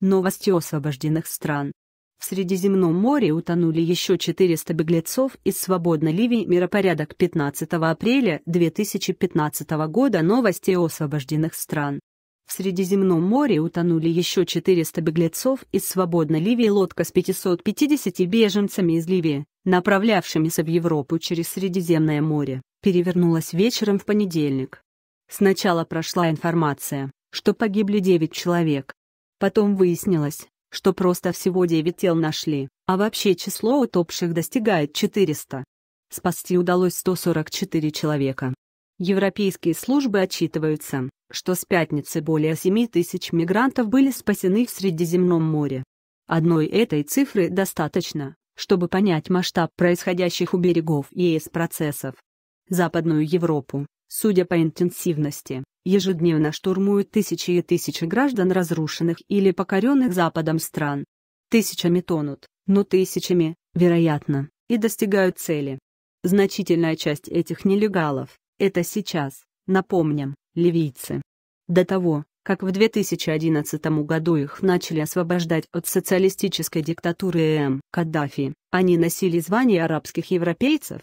новостью освобожденных стран. В Средиземном море утонули еще 400 беглецов из свободной Ливии миропорядок 15 апреля 2015 года новости о освобожденных стран. В Средиземном море утонули еще 400 беглецов из свободной Ливии лодка с 550 беженцами из Ливии, направлявшимися в Европу через Средиземное море, перевернулась вечером в понедельник. Сначала прошла информация, что погибли 9 человек, Потом выяснилось, что просто всего 9 тел нашли, а вообще число утопших достигает 400. Спасти удалось 144 человека. Европейские службы отчитываются, что с пятницы более 7 тысяч мигрантов были спасены в Средиземном море. Одной этой цифры достаточно, чтобы понять масштаб происходящих у берегов ЕС процессов. Западную Европу, судя по интенсивности, ежедневно штурмуют тысячи и тысячи граждан разрушенных или покоренных Западом стран. Тысячами тонут, но тысячами, вероятно, и достигают цели. Значительная часть этих нелегалов – это сейчас, напомним, ливийцы. До того, как в 2011 году их начали освобождать от социалистической диктатуры М. Эм Каддафи, они носили звание арабских европейцев.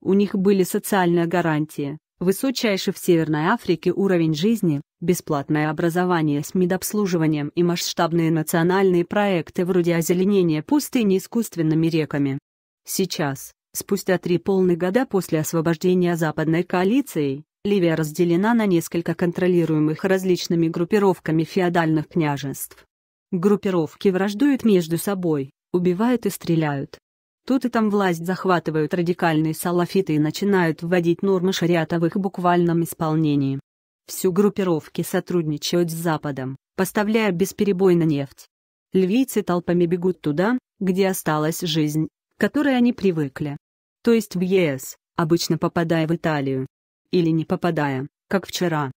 У них были социальные гарантии, Высочайший в Северной Африке уровень жизни, бесплатное образование с медобслуживанием и масштабные национальные проекты вроде озеленения пустыни искусственными реками. Сейчас, спустя три полных года после освобождения западной коалицией, Ливия разделена на несколько контролируемых различными группировками феодальных княжеств. Группировки враждуют между собой, убивают и стреляют. Тут и там власть захватывают радикальные салафиты и начинают вводить нормы шариата в их буквальном исполнении. Всю группировки сотрудничают с Западом, поставляя на нефть. Львицы толпами бегут туда, где осталась жизнь, к которой они привыкли. То есть в ЕС, обычно попадая в Италию. Или не попадая, как вчера,